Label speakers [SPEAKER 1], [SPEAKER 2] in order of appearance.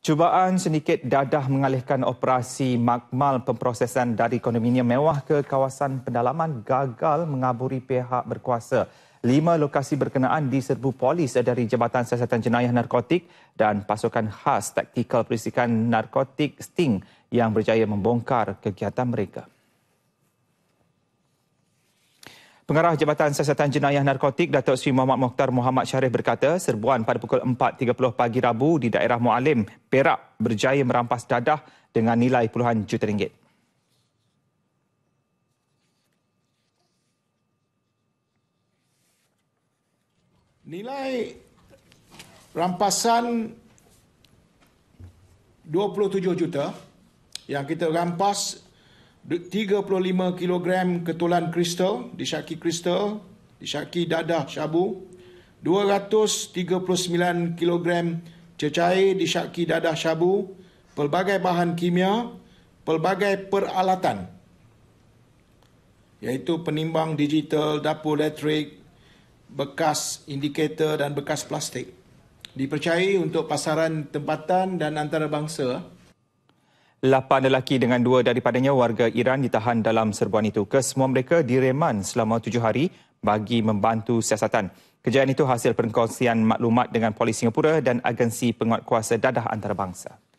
[SPEAKER 1] Cubaan sedikit dadah mengalihkan operasi makmal pemprosesan dari kondominium mewah ke kawasan pendalaman gagal mengaburi pihak berkuasa. Lima lokasi berkenaan diserbu polis dari Jabatan Siasatan Jenayah Narkotik dan pasukan khas taktikal perisikan narkotik Sting yang berjaya membongkar kegiatan mereka. Pengarah Jabatan Siasatan Jenayah Narkotik Datuk Seri Muhammad Mukhtar Muhammad Syarif berkata serbuan pada pukul 4.30 pagi Rabu di daerah Mualim, Perak berjaya merampas dadah dengan nilai puluhan juta ringgit.
[SPEAKER 2] Nilai rampasan 27 juta yang kita rampas 35 kg ketulan kristal, disyaki kristal, disyaki dadah syabu, 239 kg cecair disyaki dadah syabu, pelbagai bahan kimia, pelbagai peralatan iaitu penimbang digital, dapur elektrik, bekas indikator dan bekas plastik dipercayai untuk pasaran tempatan dan antarabangsa.
[SPEAKER 1] Lapan lelaki dengan dua daripadanya warga Iran ditahan dalam serbuan itu. Kesemua mereka direman selama tujuh hari bagi membantu siasatan. Kejayaan itu hasil perkongsian maklumat dengan polis Singapura dan agensi penguatkuasa dadah antarabangsa.